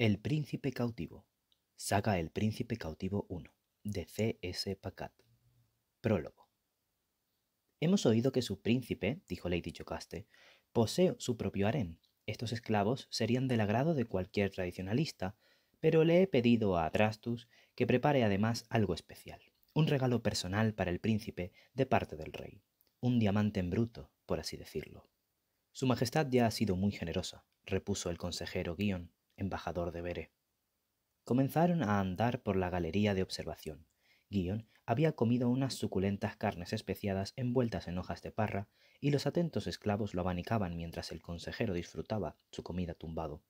El príncipe cautivo. Saga El príncipe cautivo 1 de C.S. Pacat. Prólogo. Hemos oído que su príncipe, dijo Lady Jocaste, posee su propio harén. Estos esclavos serían del agrado de cualquier tradicionalista, pero le he pedido a Drastus que prepare además algo especial, un regalo personal para el príncipe de parte del rey, un diamante en bruto, por así decirlo. Su Majestad ya ha sido muy generosa, repuso el consejero Guion embajador de Bere. Comenzaron a andar por la galería de observación. Guion había comido unas suculentas carnes especiadas envueltas en hojas de parra, y los atentos esclavos lo abanicaban mientras el consejero disfrutaba su comida tumbado.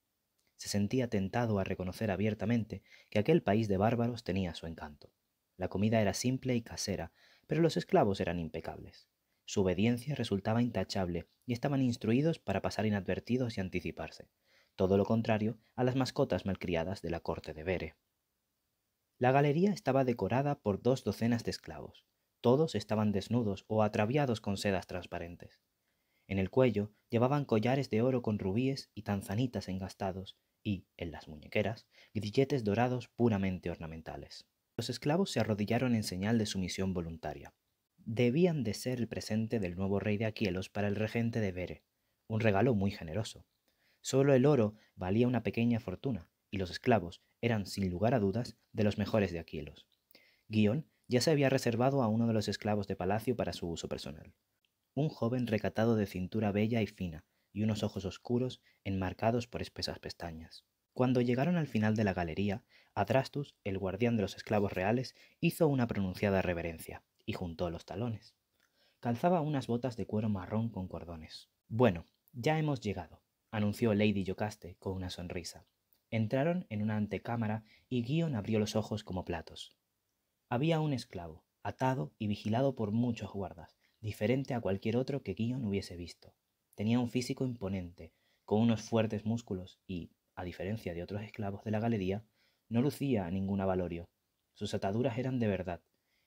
Se sentía tentado a reconocer abiertamente que aquel país de bárbaros tenía su encanto. La comida era simple y casera, pero los esclavos eran impecables. Su obediencia resultaba intachable y estaban instruidos para pasar inadvertidos y anticiparse todo lo contrario a las mascotas malcriadas de la corte de Bere. La galería estaba decorada por dos docenas de esclavos. Todos estaban desnudos o atraviados con sedas transparentes. En el cuello llevaban collares de oro con rubíes y tanzanitas engastados, y, en las muñequeras, grilletes dorados puramente ornamentales. Los esclavos se arrodillaron en señal de sumisión voluntaria. Debían de ser el presente del nuevo rey de Aquielos para el regente de Bere, un regalo muy generoso, Solo el oro valía una pequeña fortuna, y los esclavos eran, sin lugar a dudas, de los mejores de Aquielos. Guión ya se había reservado a uno de los esclavos de palacio para su uso personal. Un joven recatado de cintura bella y fina, y unos ojos oscuros enmarcados por espesas pestañas. Cuando llegaron al final de la galería, Adrastus, el guardián de los esclavos reales, hizo una pronunciada reverencia y juntó los talones. Calzaba unas botas de cuero marrón con cordones. Bueno, ya hemos llegado, anunció Lady Yocaste con una sonrisa. Entraron en una antecámara y Guion abrió los ojos como platos. Había un esclavo, atado y vigilado por muchos guardas, diferente a cualquier otro que Guion hubiese visto. Tenía un físico imponente, con unos fuertes músculos y, a diferencia de otros esclavos de la galería, no lucía ningún avalorio. Sus ataduras eran de verdad.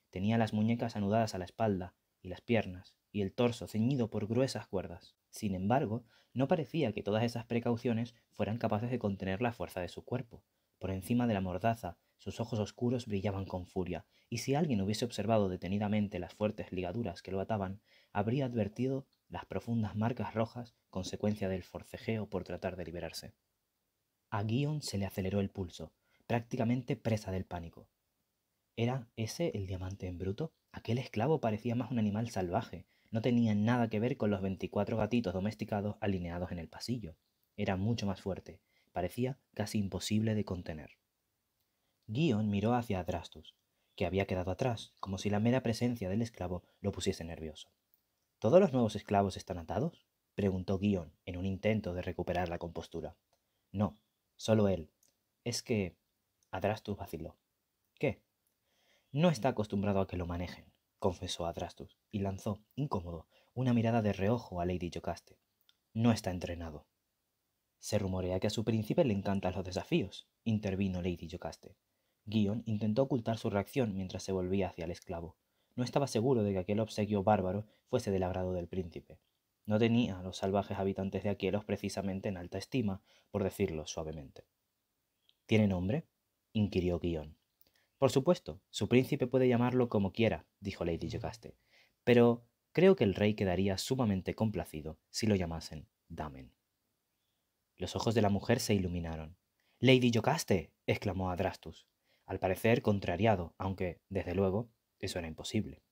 Tenía las muñecas anudadas a la espalda y las piernas y el torso ceñido por gruesas cuerdas. Sin embargo, no parecía que todas esas precauciones fueran capaces de contener la fuerza de su cuerpo. Por encima de la mordaza, sus ojos oscuros brillaban con furia, y si alguien hubiese observado detenidamente las fuertes ligaduras que lo ataban, habría advertido las profundas marcas rojas consecuencia del forcejeo por tratar de liberarse. A Guion se le aceleró el pulso, prácticamente presa del pánico. ¿Era ese el diamante en bruto? Aquel esclavo parecía más un animal salvaje, no tenía nada que ver con los 24 gatitos domesticados alineados en el pasillo. Era mucho más fuerte, parecía casi imposible de contener. Guion miró hacia Adrastus, que había quedado atrás, como si la mera presencia del esclavo lo pusiese nervioso. ¿Todos los nuevos esclavos están atados? preguntó Guion, en un intento de recuperar la compostura. No, solo él. Es que... Adrastus vaciló. ¿Qué? No está acostumbrado a que lo manejen confesó Adrastus, y lanzó, incómodo, una mirada de reojo a Lady Yocaste. No está entrenado. Se rumorea que a su príncipe le encantan los desafíos, intervino Lady Yocaste. Guion intentó ocultar su reacción mientras se volvía hacia el esclavo. No estaba seguro de que aquel obsequio bárbaro fuese del agrado del príncipe. No tenía a los salvajes habitantes de Aquielos precisamente en alta estima, por decirlo suavemente. ¿Tiene nombre? inquirió Guion. Por supuesto, su príncipe puede llamarlo como quiera, dijo Lady Jocaste, pero creo que el rey quedaría sumamente complacido si lo llamasen Damen. Los ojos de la mujer se iluminaron. Lady Jocaste, exclamó Adrastus, al parecer contrariado, aunque, desde luego, eso era imposible.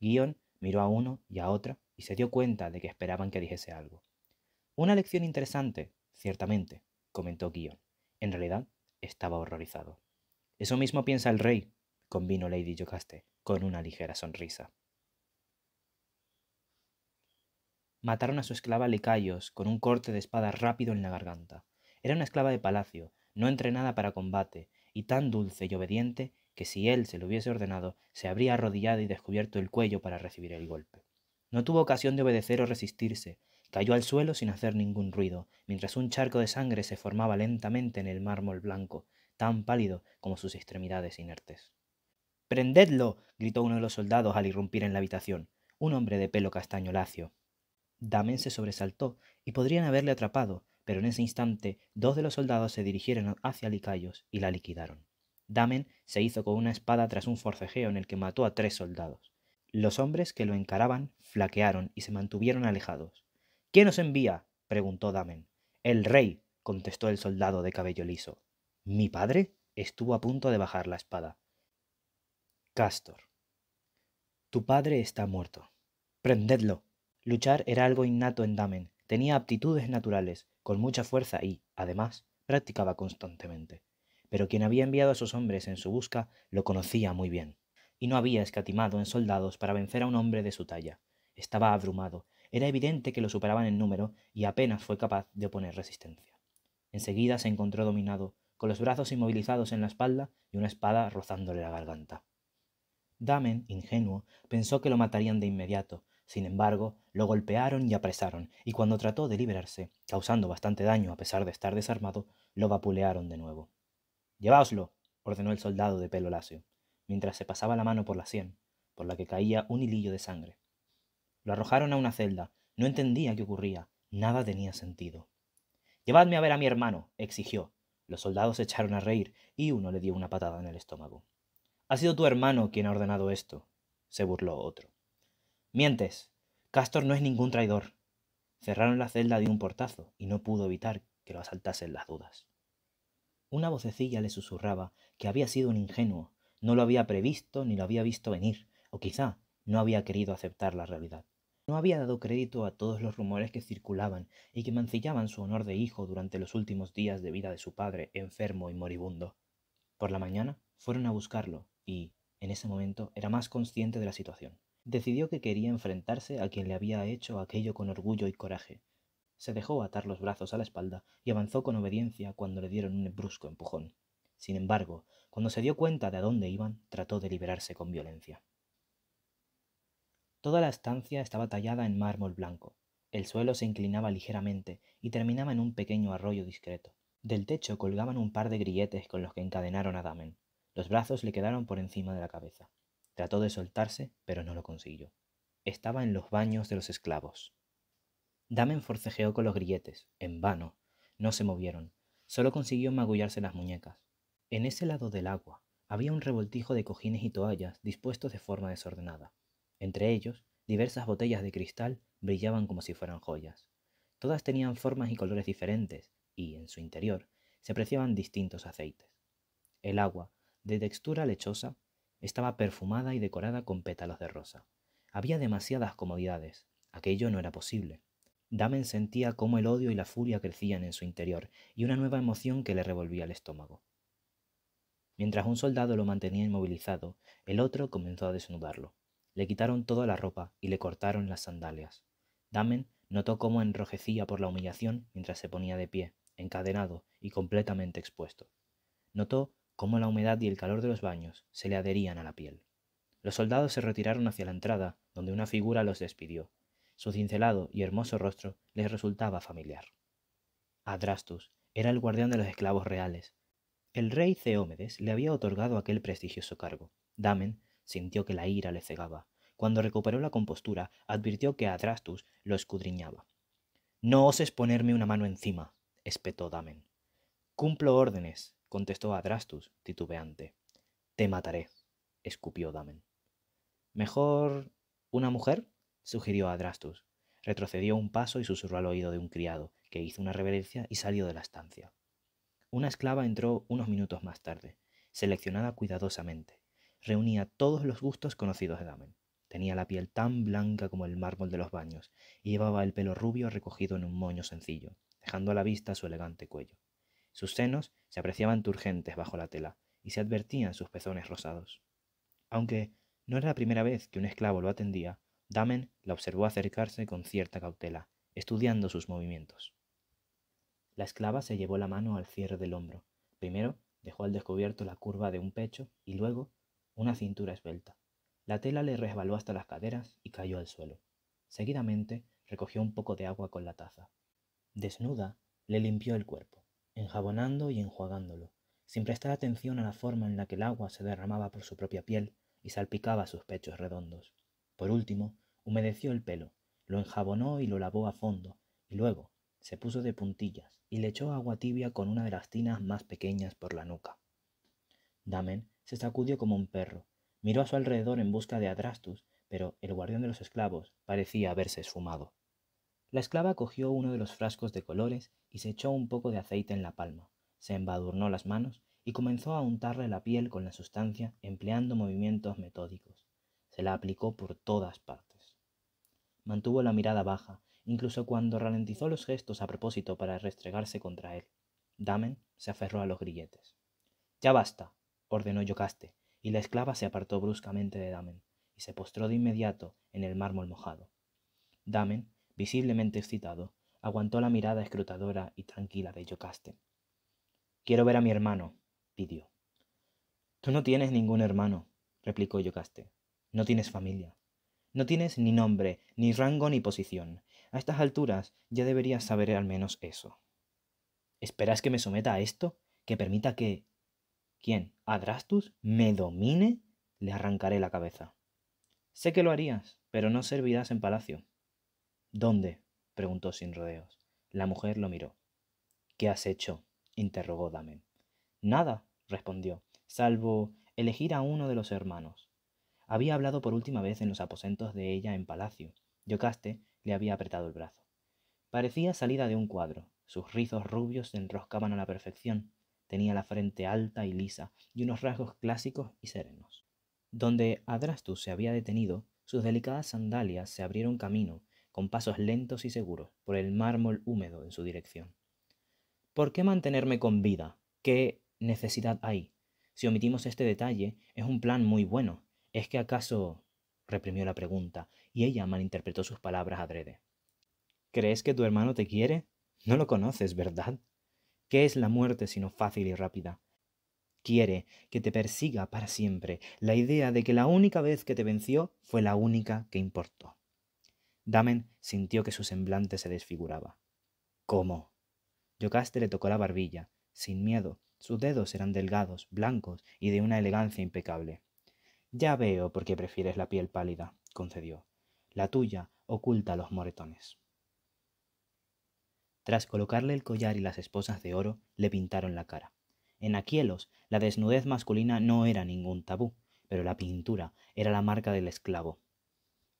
Guion miró a uno y a otra y se dio cuenta de que esperaban que dijese algo. Una lección interesante, ciertamente, comentó Guion. En realidad, estaba horrorizado. Eso mismo piensa el rey, convino Lady Yocaste con una ligera sonrisa. Mataron a su esclava Licayos con un corte de espada rápido en la garganta. Era una esclava de palacio, no entrenada para combate, y tan dulce y obediente que si él se lo hubiese ordenado, se habría arrodillado y descubierto el cuello para recibir el golpe. No tuvo ocasión de obedecer o resistirse, cayó al suelo sin hacer ningún ruido, mientras un charco de sangre se formaba lentamente en el mármol blanco, tan pálido como sus extremidades inertes. ¡Prendedlo! gritó uno de los soldados al irrumpir en la habitación, un hombre de pelo castaño lacio. Damen se sobresaltó y podrían haberle atrapado, pero en ese instante dos de los soldados se dirigieron hacia Licayos y la liquidaron. Damen se hizo con una espada tras un forcejeo en el que mató a tres soldados. Los hombres que lo encaraban flaquearon y se mantuvieron alejados. ¿Quién os envía? preguntó Damen. El rey, contestó el soldado de cabello liso. Mi padre estuvo a punto de bajar la espada. Castor. Tu padre está muerto. Prendedlo. Luchar era algo innato en Damen. Tenía aptitudes naturales, con mucha fuerza y, además, practicaba constantemente. Pero quien había enviado a sus hombres en su busca lo conocía muy bien, y no había escatimado en soldados para vencer a un hombre de su talla. Estaba abrumado, era evidente que lo superaban en número y apenas fue capaz de oponer resistencia. Enseguida se encontró dominado con los brazos inmovilizados en la espalda y una espada rozándole la garganta. Damen, ingenuo, pensó que lo matarían de inmediato. Sin embargo, lo golpearon y apresaron, y cuando trató de liberarse, causando bastante daño a pesar de estar desarmado, lo vapulearon de nuevo. —¡Lleváoslo! ordenó el soldado de pelo lacio, mientras se pasaba la mano por la sien, por la que caía un hilillo de sangre. Lo arrojaron a una celda, no entendía qué ocurría, nada tenía sentido. Llevadme a ver a mi hermano, exigió, los soldados echaron a reír y uno le dio una patada en el estómago. Ha sido tu hermano quien ha ordenado esto, se burló otro. Mientes. Castor no es ningún traidor. Cerraron la celda de un portazo y no pudo evitar que lo asaltasen las dudas. Una vocecilla le susurraba que había sido un ingenuo, no lo había previsto ni lo había visto venir, o quizá no había querido aceptar la realidad no había dado crédito a todos los rumores que circulaban y que mancillaban su honor de hijo durante los últimos días de vida de su padre, enfermo y moribundo. Por la mañana fueron a buscarlo y, en ese momento, era más consciente de la situación. Decidió que quería enfrentarse a quien le había hecho aquello con orgullo y coraje. Se dejó atar los brazos a la espalda y avanzó con obediencia cuando le dieron un brusco empujón. Sin embargo, cuando se dio cuenta de a dónde iban, trató de liberarse con violencia. Toda la estancia estaba tallada en mármol blanco. El suelo se inclinaba ligeramente y terminaba en un pequeño arroyo discreto. Del techo colgaban un par de grilletes con los que encadenaron a Damen. Los brazos le quedaron por encima de la cabeza. Trató de soltarse, pero no lo consiguió. Estaba en los baños de los esclavos. Damen forcejeó con los grilletes, en vano. No se movieron. Solo consiguió magullarse las muñecas. En ese lado del agua había un revoltijo de cojines y toallas dispuestos de forma desordenada. Entre ellos, diversas botellas de cristal brillaban como si fueran joyas. Todas tenían formas y colores diferentes, y en su interior se apreciaban distintos aceites. El agua, de textura lechosa, estaba perfumada y decorada con pétalos de rosa. Había demasiadas comodidades. Aquello no era posible. Damen sentía cómo el odio y la furia crecían en su interior y una nueva emoción que le revolvía el estómago. Mientras un soldado lo mantenía inmovilizado, el otro comenzó a desnudarlo. Le quitaron toda la ropa y le cortaron las sandalias. Damen notó cómo enrojecía por la humillación mientras se ponía de pie, encadenado y completamente expuesto. Notó cómo la humedad y el calor de los baños se le adherían a la piel. Los soldados se retiraron hacia la entrada, donde una figura los despidió. Su cincelado y hermoso rostro les resultaba familiar. Adrastus era el guardián de los esclavos reales. El rey Ceómedes le había otorgado aquel prestigioso cargo. Damen sintió que la ira le cegaba. Cuando recuperó la compostura, advirtió que Adrastus lo escudriñaba. No oses ponerme una mano encima, espetó Damen. Cumplo órdenes, contestó Adrastus, titubeante. Te mataré, escupió Damen. Mejor. ¿Una mujer? sugirió Adrastus. Retrocedió un paso y susurró al oído de un criado, que hizo una reverencia y salió de la estancia. Una esclava entró unos minutos más tarde, seleccionada cuidadosamente reunía todos los gustos conocidos de Damen. Tenía la piel tan blanca como el mármol de los baños y llevaba el pelo rubio recogido en un moño sencillo, dejando a la vista su elegante cuello. Sus senos se apreciaban turgentes bajo la tela y se advertían sus pezones rosados. Aunque no era la primera vez que un esclavo lo atendía, Damen la observó acercarse con cierta cautela, estudiando sus movimientos. La esclava se llevó la mano al cierre del hombro. Primero dejó al descubierto la curva de un pecho y luego una cintura esbelta. La tela le resbaló hasta las caderas y cayó al suelo. Seguidamente recogió un poco de agua con la taza. Desnuda, le limpió el cuerpo, enjabonando y enjuagándolo, sin prestar atención a la forma en la que el agua se derramaba por su propia piel y salpicaba sus pechos redondos. Por último, humedeció el pelo, lo enjabonó y lo lavó a fondo, y luego se puso de puntillas y le echó agua tibia con una de las tinas más pequeñas por la nuca. Damen se sacudió como un perro. Miró a su alrededor en busca de Adrastus, pero el guardián de los esclavos parecía haberse esfumado. La esclava cogió uno de los frascos de colores y se echó un poco de aceite en la palma, se embadurnó las manos y comenzó a untarle la piel con la sustancia empleando movimientos metódicos. Se la aplicó por todas partes. Mantuvo la mirada baja, incluso cuando ralentizó los gestos a propósito para restregarse contra él. Damen se aferró a los grilletes. Ya basta, ordenó Yocaste, y la esclava se apartó bruscamente de Damen, y se postró de inmediato en el mármol mojado. Damen, visiblemente excitado, aguantó la mirada escrutadora y tranquila de Yocaste. Quiero ver a mi hermano, pidió. Tú no tienes ningún hermano, replicó Yocaste. No tienes familia. No tienes ni nombre, ni rango, ni posición. A estas alturas ya deberías saber al menos eso. ¿Esperas que me someta a esto? ¿Que permita que, Quién, Adrastus, me domine, le arrancaré la cabeza. Sé que lo harías, pero no servirás en palacio. ¿Dónde? preguntó sin rodeos. La mujer lo miró. ¿Qué has hecho? interrogó Damen. Nada, respondió, salvo elegir a uno de los hermanos. Había hablado por última vez en los aposentos de ella en palacio. Yocaste le había apretado el brazo. Parecía salida de un cuadro. Sus rizos rubios se enroscaban a la perfección. Tenía la frente alta y lisa, y unos rasgos clásicos y serenos. Donde Adrastus se había detenido, sus delicadas sandalias se abrieron camino, con pasos lentos y seguros, por el mármol húmedo en su dirección. ¿Por qué mantenerme con vida? ¿Qué necesidad hay? Si omitimos este detalle, es un plan muy bueno. ¿Es que acaso reprimió la pregunta, y ella malinterpretó sus palabras adrede. ¿Crees que tu hermano te quiere? No lo conoces, ¿verdad? ¿Qué es la muerte sino fácil y rápida? Quiere que te persiga para siempre la idea de que la única vez que te venció fue la única que importó. Damen sintió que su semblante se desfiguraba. ¿Cómo? Yocaste le tocó la barbilla, sin miedo. Sus dedos eran delgados, blancos y de una elegancia impecable. Ya veo por qué prefieres la piel pálida, concedió. La tuya oculta los moretones. Tras colocarle el collar y las esposas de oro, le pintaron la cara. En Aquielos, la desnudez masculina no era ningún tabú, pero la pintura era la marca del esclavo.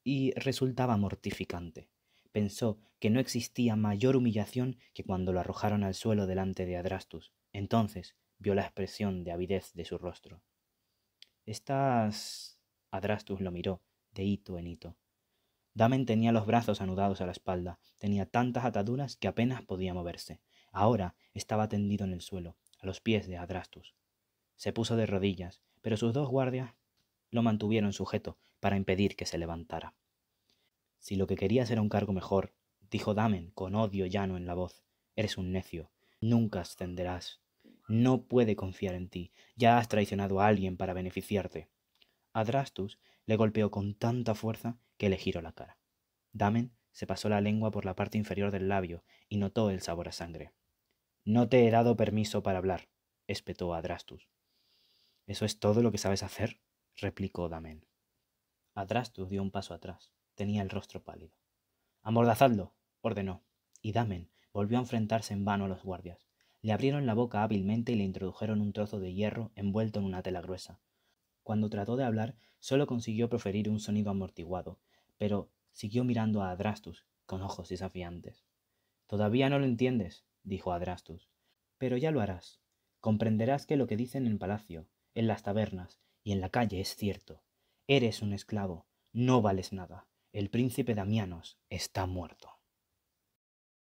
Y resultaba mortificante. Pensó que no existía mayor humillación que cuando lo arrojaron al suelo delante de Adrastus. Entonces vio la expresión de avidez de su rostro. Estás... Adrastus lo miró, de hito en hito. Damen tenía los brazos anudados a la espalda, tenía tantas ataduras que apenas podía moverse. Ahora estaba tendido en el suelo, a los pies de Adrastus. Se puso de rodillas, pero sus dos guardias lo mantuvieron sujeto para impedir que se levantara. Si lo que querías era un cargo mejor, dijo Damen con odio llano en la voz, eres un necio, nunca ascenderás. No puede confiar en ti, ya has traicionado a alguien para beneficiarte. Adrastus le golpeó con tanta fuerza que le giró la cara. Damen se pasó la lengua por la parte inferior del labio y notó el sabor a sangre. No te he dado permiso para hablar, espetó Adrastus. ¿Eso es todo lo que sabes hacer? replicó Damen. Adrastus dio un paso atrás. Tenía el rostro pálido. Amordazadlo, ordenó, y Damen volvió a enfrentarse en vano a los guardias. Le abrieron la boca hábilmente y le introdujeron un trozo de hierro envuelto en una tela gruesa, cuando trató de hablar, solo consiguió proferir un sonido amortiguado, pero siguió mirando a Adrastus con ojos desafiantes. Todavía no lo entiendes, dijo Adrastus, pero ya lo harás. Comprenderás que lo que dicen en el palacio, en las tabernas y en la calle es cierto. Eres un esclavo, no vales nada. El príncipe Damianos está muerto.